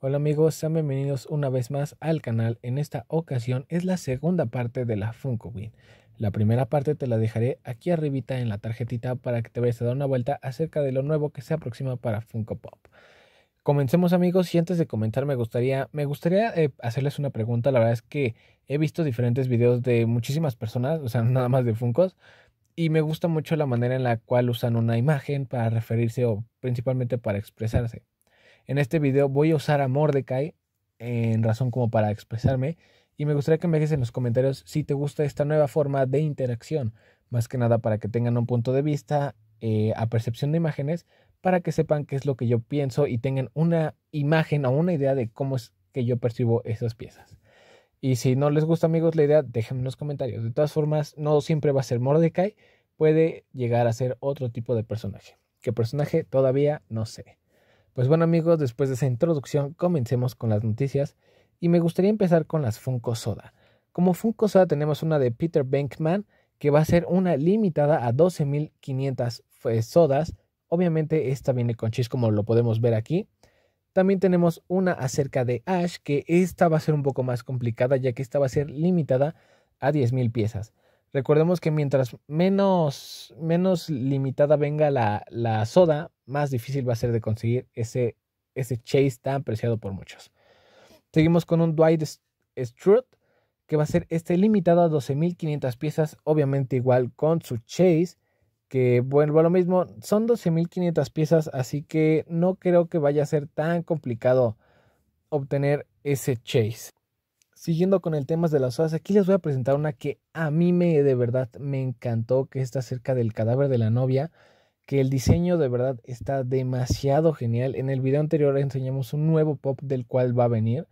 Hola amigos, sean bienvenidos una vez más al canal. En esta ocasión es la segunda parte de la Funko Win. La primera parte te la dejaré aquí arribita en la tarjetita para que te vayas a dar una vuelta acerca de lo nuevo que se aproxima para Funko Pop. Comencemos amigos y antes de comentar me gustaría, me gustaría eh, hacerles una pregunta. La verdad es que he visto diferentes videos de muchísimas personas, o sea, nada más de Funkos, y me gusta mucho la manera en la cual usan una imagen para referirse o principalmente para expresarse. En este video voy a usar a Mordecai en razón como para expresarme y me gustaría que me dejes en los comentarios si te gusta esta nueva forma de interacción, más que nada para que tengan un punto de vista eh, a percepción de imágenes, para que sepan qué es lo que yo pienso y tengan una imagen o una idea de cómo es que yo percibo esas piezas. Y si no les gusta, amigos, la idea, déjenme en los comentarios. De todas formas, no siempre va a ser Mordecai, puede llegar a ser otro tipo de personaje. ¿Qué personaje? Todavía no sé. Pues bueno amigos, después de esa introducción comencemos con las noticias y me gustaría empezar con las Funko Soda. Como Funko Soda tenemos una de Peter Bankman que va a ser una limitada a 12.500 pues, sodas. Obviamente esta viene con chis como lo podemos ver aquí. También tenemos una acerca de Ash, que esta va a ser un poco más complicada, ya que esta va a ser limitada a 10.000 piezas. Recordemos que mientras menos, menos limitada venga la, la, soda, más difícil va a ser de conseguir ese, ese chase tan preciado por muchos. Seguimos con un Dwight Strut, que va a ser este limitado a 12.500 piezas, obviamente igual con su chase, que vuelvo a lo mismo, son 12.500 piezas, así que no creo que vaya a ser tan complicado obtener ese chase. Siguiendo con el tema de las hojas, aquí les voy a presentar una que a mí me de verdad me encantó, que está cerca del cadáver de la novia que el diseño de verdad está demasiado genial. En el video anterior enseñamos un nuevo pop del cual va a venir,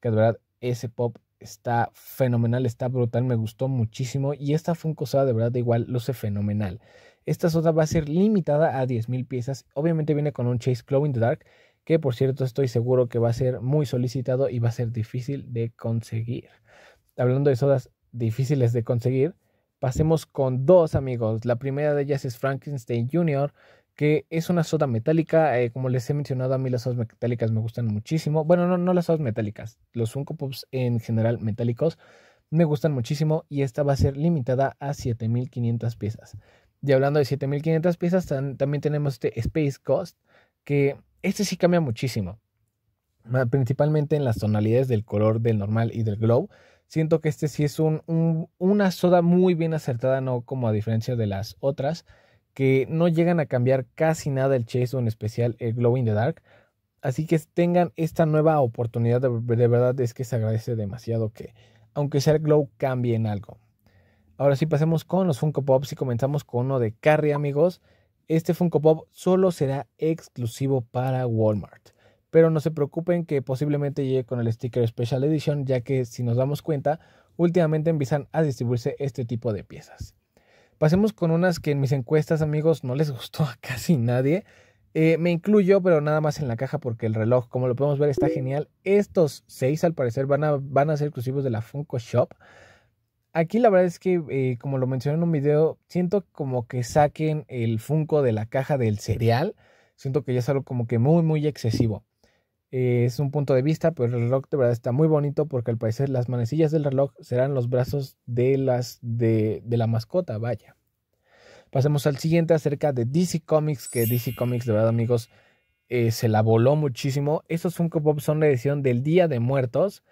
que de verdad ese pop está fenomenal, está brutal, me gustó muchísimo y esta Funko Soda de verdad de igual luce fenomenal. Esta soda va a ser limitada a 10.000 piezas, obviamente viene con un Chase Glow in the Dark, que por cierto estoy seguro que va a ser muy solicitado y va a ser difícil de conseguir. Hablando de sodas difíciles de conseguir, Pasemos con dos amigos. La primera de ellas es Frankenstein Jr., que es una soda metálica. Eh, como les he mencionado, a mí las sodas metálicas me gustan muchísimo. Bueno, no, no las sodas metálicas, los Funko Pops en general metálicos me gustan muchísimo y esta va a ser limitada a 7500 piezas. Y hablando de 7500 piezas, también tenemos este Space Ghost, que este sí cambia muchísimo, principalmente en las tonalidades del color del normal y del glow. Siento que este sí es una soda muy bien acertada, no como a diferencia de las otras, que no llegan a cambiar casi nada el Chase o en especial el Glow in the Dark. Así que tengan esta nueva oportunidad, de, de verdad es que se agradece demasiado que, aunque sea el Glow, cambie en algo. Ahora sí, pasemos con los Funko Pops y comenzamos con uno de Carrie, amigos. Este Funko Pop solo será exclusivo para Walmart pero no se preocupen que posiblemente llegue con el sticker Special Edition, ya que si nos damos cuenta, últimamente empiezan a distribuirse este tipo de piezas. Pasemos con unas que en mis encuestas, amigos, no les gustó a casi nadie. Eh, me incluyo, pero nada más en la caja porque el reloj, como lo podemos ver, está genial. Estos seis, al parecer, van a, van a ser exclusivos de la Funko Shop. Aquí la verdad es que, eh, como lo mencioné en un video, siento como que saquen el Funko de la caja del cereal. Siento que ya es algo como que muy, muy excesivo. Eh, es un punto de vista, pero el reloj de verdad está muy bonito porque al parecer las manecillas del reloj serán los brazos de las de, de la mascota, vaya. Pasemos al siguiente acerca de DC Comics, que DC Comics de verdad amigos eh, se la voló muchísimo. Estos Funko Pop son la edición del Día de Muertos,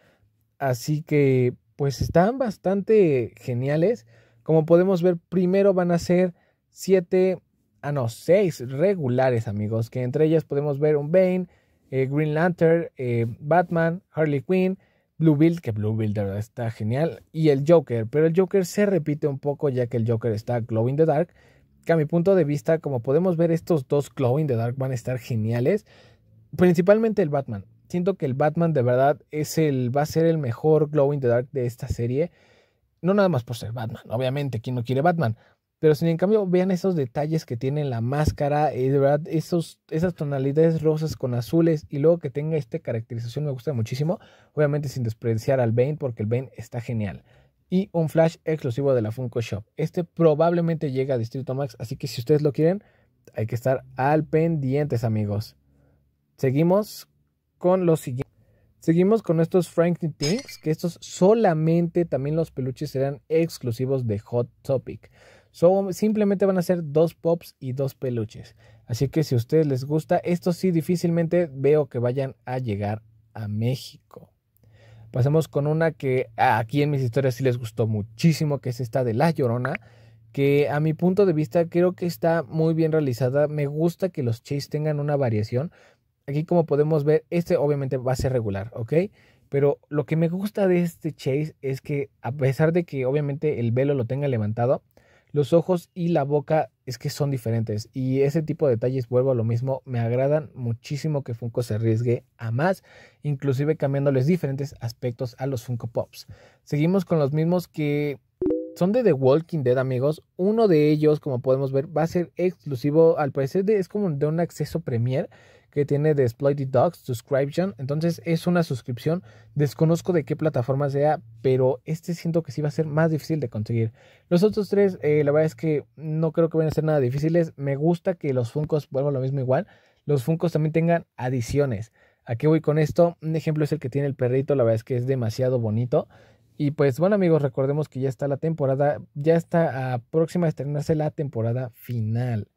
así que pues están bastante geniales. Como podemos ver, primero van a ser siete, ah no, seis regulares amigos, que entre ellas podemos ver un Bane, eh, Green Lantern, eh, Batman, Harley Quinn, Blue Build que Blue Bill está genial, y el Joker, pero el Joker se repite un poco ya que el Joker está Glow in the Dark, que a mi punto de vista, como podemos ver, estos dos Glow in the Dark van a estar geniales, principalmente el Batman. Siento que el Batman de verdad es el, va a ser el mejor Glow in the Dark de esta serie. No nada más por ser Batman, obviamente, ¿quién no quiere Batman? Pero si en cambio vean esos detalles que tiene la máscara, eh, esos, esas tonalidades rosas con azules y luego que tenga esta caracterización me gusta muchísimo, obviamente sin despreciar al Bane porque el Bane está genial. Y un flash exclusivo de la Funko Shop. Este probablemente llega a Distrito Max, así que si ustedes lo quieren, hay que estar al pendientes amigos. Seguimos con los siguientes. Seguimos con estos Franklin Things, que estos solamente también los peluches serán exclusivos de Hot Topic simplemente van a ser dos pops y dos peluches. Así que si a ustedes les gusta, esto sí difícilmente veo que vayan a llegar a México. pasemos con una que aquí en mis historias sí les gustó muchísimo, que es esta de La Llorona, que a mi punto de vista creo que está muy bien realizada. Me gusta que los chase tengan una variación. Aquí como podemos ver, este obviamente va a ser regular, ¿ok? Pero lo que me gusta de este chase es que a pesar de que obviamente el velo lo tenga levantado, los ojos y la boca es que son diferentes. Y ese tipo de detalles, vuelvo a lo mismo, me agradan muchísimo que Funko se arriesgue a más, inclusive cambiándoles diferentes aspectos a los Funko Pops. Seguimos con los mismos que son de The Walking Dead, amigos. Uno de ellos, como podemos ver, va a ser exclusivo, al parecer de, es como de un acceso premier que tiene de Exploited Dogs Subscription. Entonces es una suscripción. Desconozco de qué plataforma sea, pero este siento que sí va a ser más difícil de conseguir. Los otros tres, eh, la verdad es que no creo que vayan a ser nada difíciles. Me gusta que los Funcos, vuelvo lo mismo igual, los Funcos también tengan adiciones. ¿A qué voy con esto? Un ejemplo es el que tiene el perrito, la verdad es que es demasiado bonito. Y pues bueno amigos, recordemos que ya está la temporada, ya está próxima a estrenarse la temporada final.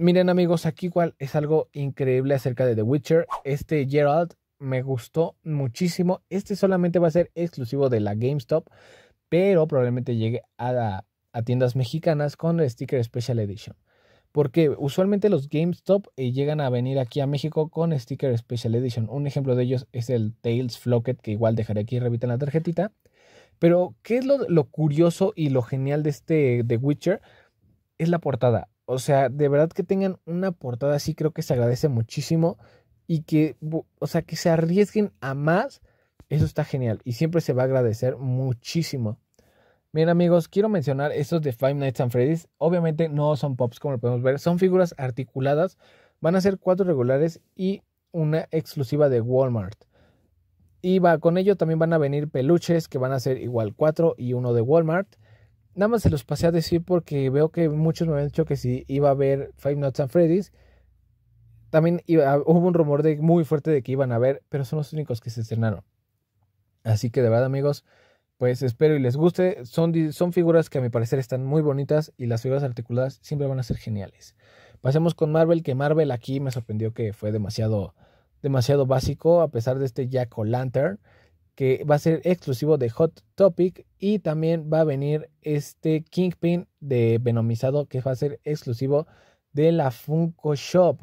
Miren amigos, aquí igual es algo increíble acerca de The Witcher. Este Gerald me gustó muchísimo. Este solamente va a ser exclusivo de la GameStop, pero probablemente llegue a, tiendas mexicanas con sticker Special Edition. Porque usualmente los GameStop eh, llegan a venir aquí a México con sticker Special Edition. Un ejemplo de ellos es el Tails Flocket, que igual dejaré aquí revita en la tarjetita. Pero, ¿qué es lo, lo curioso y lo genial de este The Witcher? Es la portada o sea, de verdad que tengan una portada así, creo que se agradece muchísimo. Y que, o sea, que se arriesguen a más, eso está genial. Y siempre se va a agradecer muchísimo. Bien amigos, quiero mencionar estos de Five Nights at Freddy's. Obviamente no son pops como lo podemos ver, son figuras articuladas. Van a ser cuatro regulares y una exclusiva de Walmart. Y va, con ello también van a venir peluches que van a ser igual cuatro y uno de Walmart nada más se los pasé a decir porque veo que muchos me han dicho que si iba a ver Five Nights at Freddy's, también hubo un rumor de, muy fuerte de que iban a ver, pero son los únicos que se estrenaron. Así que de verdad amigos, pues espero y les guste. Son, figuras que a mi parecer están muy bonitas y las figuras articuladas siempre van a ser geniales. Pasemos con Marvel, que Marvel aquí me sorprendió que fue demasiado, demasiado básico, a pesar de este Jack O'Lantern. Lantern que va a ser exclusivo de Hot Topic y también va a venir este Kingpin de Venomizado que va a ser exclusivo de la Funko Shop.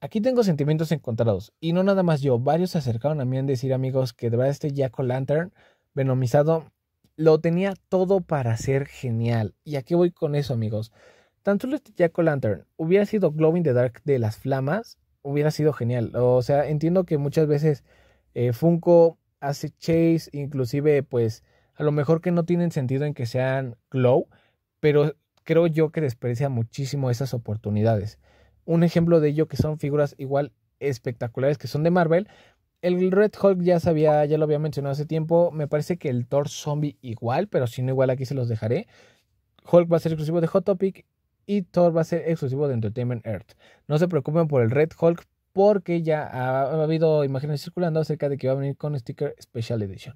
Aquí tengo sentimientos encontrados y no nada más yo, varios se acercaron a mí a decir amigos que de verdad este Jack o Lantern Venomizado lo tenía todo para ser genial. ¿Y aquí voy con eso amigos? Tanto solo este Jack o Lantern hubiera sido Glowing the Dark de las flamas, hubiera sido genial. O sea, entiendo que muchas veces eh, Funko hace Chase, inclusive pues a lo mejor que no tienen sentido en que sean glow, pero creo yo que desprecia muchísimo esas oportunidades. Un ejemplo de ello que son figuras igual espectaculares que son de Marvel. El Red Hulk ya sabía, ya lo había mencionado hace tiempo. Me parece que el Thor Zombie igual, pero si no igual aquí se los dejaré. Hulk va a ser exclusivo de Hot Topic y Thor va a ser exclusivo de Entertainment Earth. No se preocupen por el Red Hulk porque ya ha, habido imágenes circulando acerca de que va a venir con sticker Special Edition.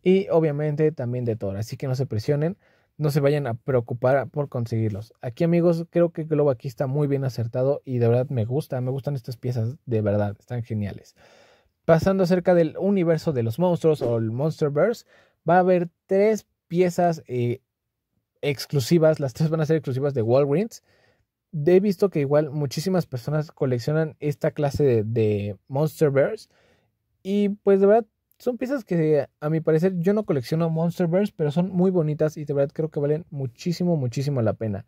Y obviamente también de Thor, así que no se presionen, no se vayan a preocupar por conseguirlos. Aquí amigos, creo que Globo aquí está muy bien acertado y de verdad me gusta, me gustan estas piezas, de verdad, están geniales. Pasando acerca del universo de los monstruos o el Monsterverse, va a haber tres piezas eh, exclusivas, las tres van a ser exclusivas de Walgreens he visto que igual muchísimas personas coleccionan esta clase de, Monster Bears. Y pues de verdad, son piezas que a mi parecer yo no colecciono Monster Bears, pero son muy bonitas y de verdad creo que valen muchísimo, muchísimo la pena.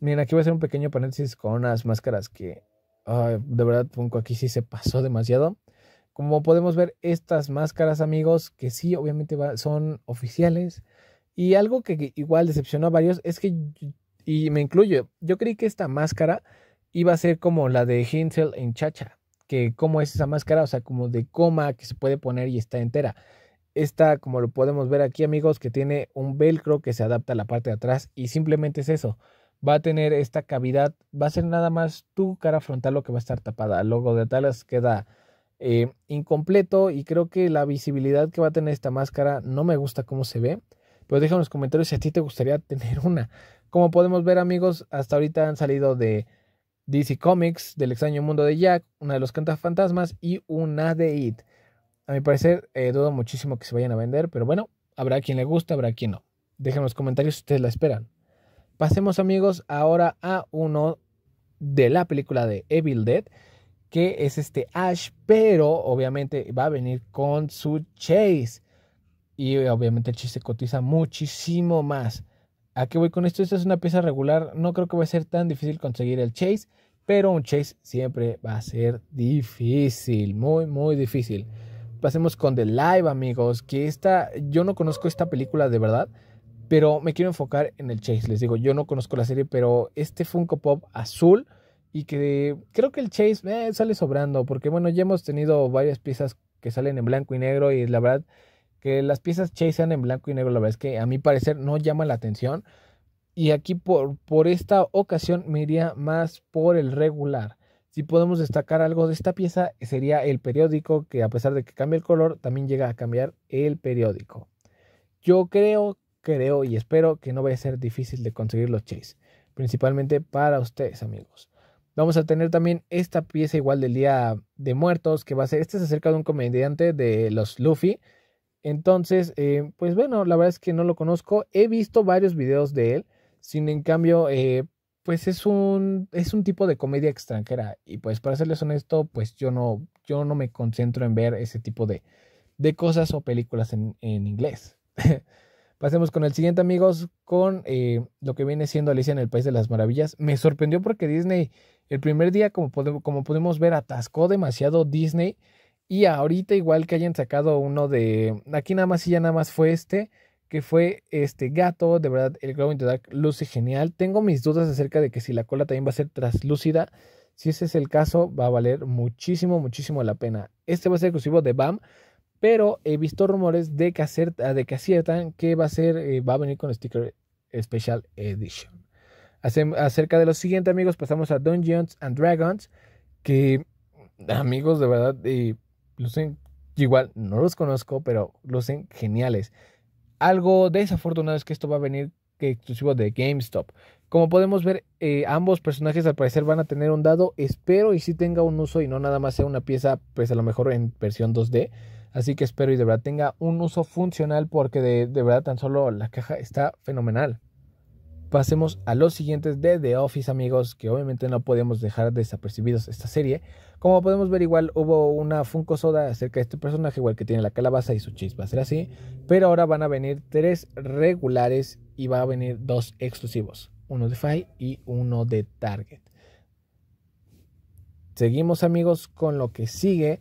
Miren, aquí voy a hacer un pequeño paréntesis con unas máscaras que de verdad Funko aquí sí se pasó demasiado. Como podemos ver, estas máscaras, amigos, que sí, obviamente son oficiales. Y algo que igual decepcionó a varios es que y me incluyo, yo creí que esta máscara iba a ser como la de Hintel en Chacha, que cómo es esa máscara, o sea, como de coma que se puede poner y está entera. Esta, como lo podemos ver aquí amigos, que tiene un velcro que se adapta a la parte de atrás y simplemente es eso. Va a tener esta cavidad, va a ser nada más tu cara frontal lo que va a estar tapada. Luego de talas queda eh, incompleto y creo que la visibilidad que va a tener esta máscara no me gusta cómo se ve. Pero deja en los comentarios si a ti te gustaría tener una. Como podemos ver amigos, hasta ahorita han salido de DC Comics, del extraño mundo de Jack, una de los fantasmas y una de It. A mi parecer, eh, dudo muchísimo que se vayan a vender, pero bueno, habrá quien le gusta, habrá quien no. Dejen los comentarios si ustedes la esperan. Pasemos amigos ahora a uno de la película de Evil Dead, que es este Ash, pero obviamente va a venir con su Chase. Y obviamente el Chase cotiza muchísimo más. ¿A qué voy con esto? Esta es una pieza regular. No creo que va a ser tan difícil conseguir el chase. Pero un chase siempre va a ser difícil. Muy, muy difícil. Pasemos con The Live, amigos. Que esta. Yo no conozco esta película de verdad. Pero me quiero enfocar en el chase. Les digo, yo no conozco la serie. Pero este Funko Pop azul. Y que creo que el chase eh, sale sobrando. Porque bueno, ya hemos tenido varias piezas que salen en blanco y negro. Y la verdad que las piezas Chase sean en blanco y negro, la verdad es que a mi parecer no llama la atención. Y aquí por, por esta ocasión me iría más por el regular. Si podemos destacar algo de esta pieza sería el periódico, que a pesar de que cambia el color, también llega a cambiar el periódico. Yo creo, creo y espero que no vaya a ser difícil de conseguir los chase, principalmente para ustedes amigos. Vamos a tener también esta pieza igual del Día de Muertos, que va a ser, este se acerca de un comediante de los Luffy, entonces, eh, pues bueno, la verdad es que no lo conozco. He visto varios videos de él. Sin en cambio, eh, pues es un, es un tipo de comedia extranjera. Y pues para serles honesto, pues yo no, yo no me concentro en ver ese tipo de, de cosas o películas en, en inglés. Pasemos con el siguiente, amigos, con eh, lo que viene siendo Alicia en el País de las Maravillas. Me sorprendió porque Disney, el primer día, como, como pudimos ver, atascó demasiado Disney. Y ahorita igual que hayan sacado uno de... Aquí nada más y ya nada más fue este, que fue este gato, de verdad, el Glow Dark luce genial. Tengo mis dudas acerca de que si la cola también va a ser traslúcida. Si ese es el caso, va a valer muchísimo, muchísimo la pena. Este va a ser exclusivo de BAM, pero he visto rumores de que, de que aciertan que va a ser, eh, va a venir con sticker Special Edition. Acerca de lo siguiente, amigos, pasamos a Dungeons and Dragons, que, amigos, de verdad, eh, Lucen igual, no los conozco, pero lucen geniales. Algo desafortunado es que esto va a venir exclusivo de GameStop. Como podemos ver, eh, ambos personajes al parecer van a tener un dado. Espero y si tenga un uso y no nada más sea una pieza, pues a lo mejor en versión 2D. Así que espero y de verdad tenga un uso funcional porque de, de verdad tan solo la caja está fenomenal pasemos a los siguientes de The Office, amigos, que obviamente no podemos dejar desapercibidos esta serie. Como podemos ver, igual hubo una Funko Soda acerca de este personaje, igual que tiene la calabaza y su chispa, ser así. Pero ahora van a venir tres regulares y va a venir dos exclusivos, uno de Fai y uno de Target. Seguimos, amigos, con lo que sigue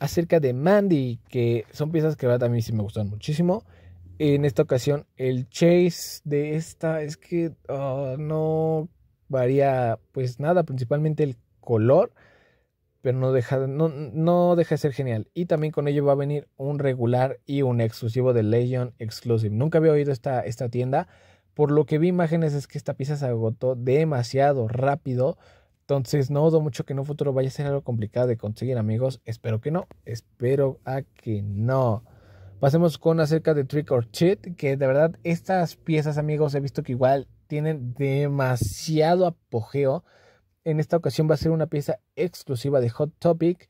acerca de Mandy, que son piezas que a mí sí me gustan muchísimo. En esta ocasión, el chase de esta es que ah, no varía pues nada, principalmente el color, pero no deja, no, deja de ser genial. Y también con ello va a venir un regular y un exclusivo de Legion Exclusive. Nunca había oído esta, esta tienda. Por lo que vi imágenes es que esta pieza se agotó demasiado rápido. Entonces no dudo mucho que en un futuro vaya a ser algo complicado de conseguir amigos. Espero que no. Espero a que no. Pasemos con acerca de Trick or Treat que de verdad estas piezas, amigos, he visto que igual tienen demasiado apogeo. En esta ocasión va a ser una pieza exclusiva de Hot Topic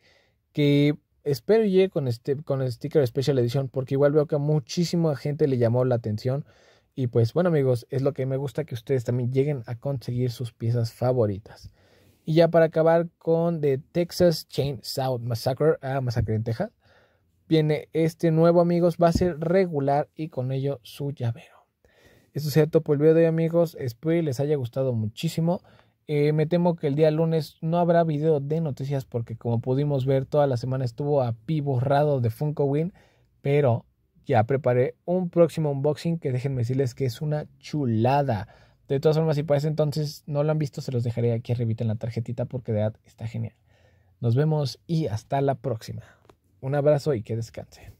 que espero llegue con, este, con el sticker Special Edition porque igual veo que a muchísima gente le llamó la atención. Y pues bueno amigos, es lo que me gusta que ustedes también lleguen a conseguir sus piezas favoritas. Y ya para acabar con The Texas Chain South Massacre, ah, masacre en Texas, viene este nuevo amigos, va a ser regular y con ello su llavero. eso es todo por el video de hoy amigos, espero les haya gustado muchísimo. Eh, me temo que el día lunes no habrá video de noticias porque como pudimos ver toda la semana estuvo a pi de Funko Win, pero ya preparé un próximo unboxing que déjenme decirles que es una chulada. De todas formas, si para ese entonces no lo han visto, se los dejaré aquí arriba en la tarjetita porque de verdad está genial. Nos vemos y hasta la próxima. Un abrazo y que descanse.